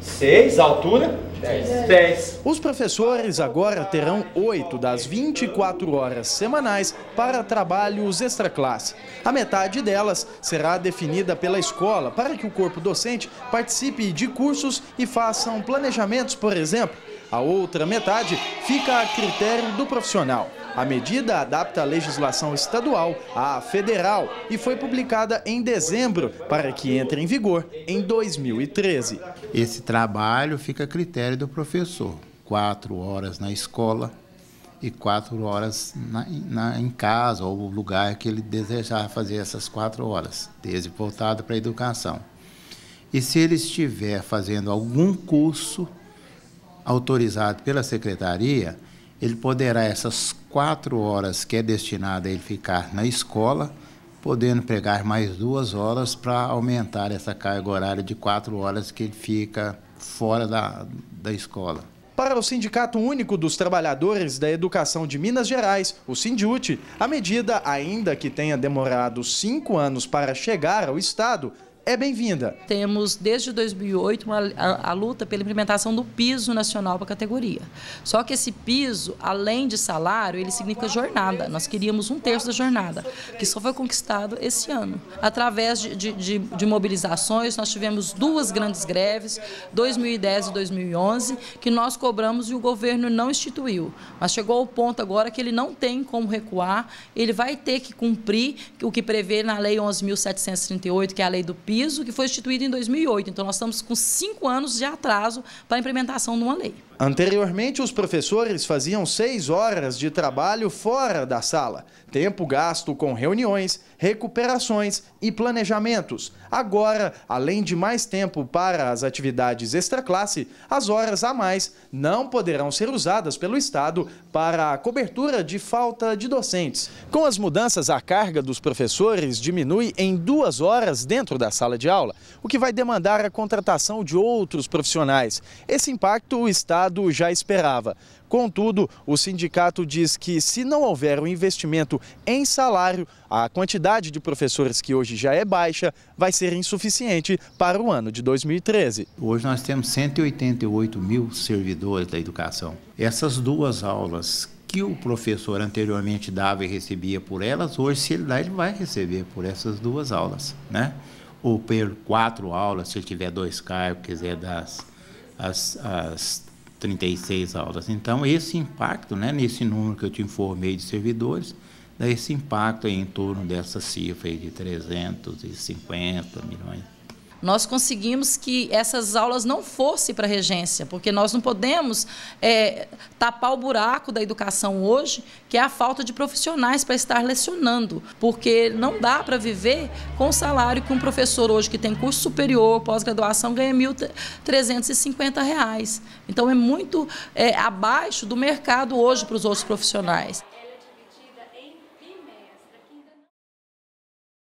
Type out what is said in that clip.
6, altura? 10. Os professores agora terão 8 das 24 horas semanais para trabalhos extra-classe. A metade delas será definida pela escola para que o corpo docente participe de cursos e façam planejamentos, por exemplo, a outra metade fica a critério do profissional. A medida adapta a legislação estadual à federal e foi publicada em dezembro para que entre em vigor em 2013. Esse trabalho fica a critério do professor. Quatro horas na escola e quatro horas na, na, em casa ou lugar que ele desejar fazer essas quatro horas, desde voltado para a educação. E se ele estiver fazendo algum curso autorizado pela secretaria, ele poderá, essas quatro horas que é destinada a ele ficar na escola, podendo pregar mais duas horas para aumentar essa carga horária de quatro horas que ele fica fora da, da escola. Para o Sindicato Único dos Trabalhadores da Educação de Minas Gerais, o Sindut, a medida, ainda que tenha demorado cinco anos para chegar ao Estado, é bem-vinda. Temos desde 2008 uma, a, a, luta pela implementação do piso nacional para a categoria. Só que esse piso, além de salário, ele significa jornada. Nós queríamos um terço da jornada, que só foi conquistado esse ano. Através de, de, de, de mobilizações, nós tivemos duas grandes greves, 2010 e 2011, que nós cobramos e o governo não instituiu. Mas chegou ao ponto agora que ele não tem como recuar, ele vai ter que cumprir o que prevê na Lei 11.738, que é a lei do piso, piso, que foi instituído em 2008. Então, nós estamos com cinco anos de atraso para a implementação de uma lei. Anteriormente, os professores faziam seis horas de trabalho fora da sala, tempo gasto com reuniões, recuperações e planejamentos. Agora, além de mais tempo para as atividades extraclasse, as horas a mais não poderão ser usadas pelo Estado para a cobertura de falta de docentes. Com as mudanças, a carga dos professores diminui em duas horas dentro da sala de aula, o que vai demandar a contratação de outros profissionais. Esse impacto o Estado já esperava. Contudo, o sindicato diz que se não houver um investimento em salário, a quantidade de professores que hoje já é baixa vai ser insuficiente para o ano de 2013. Hoje nós temos 188 mil servidores da educação. Essas duas aulas que o professor anteriormente dava e recebia por elas, hoje se ele dá, ele vai receber por essas duas aulas, né? Ou por quatro aulas, se ele tiver dois cargos, quiser dar as, as, as 36 aulas. Então, esse impacto, né, nesse número que eu te informei de servidores, dá né, esse impacto é em torno dessa cifra de 350 milhões nós conseguimos que essas aulas não fossem para regência, porque nós não podemos é, tapar o buraco da educação hoje, que é a falta de profissionais para estar lecionando, porque não dá para viver com o salário que um professor hoje que tem curso superior, pós-graduação, ganha R$ 1.350. Então é muito é, abaixo do mercado hoje para os outros profissionais.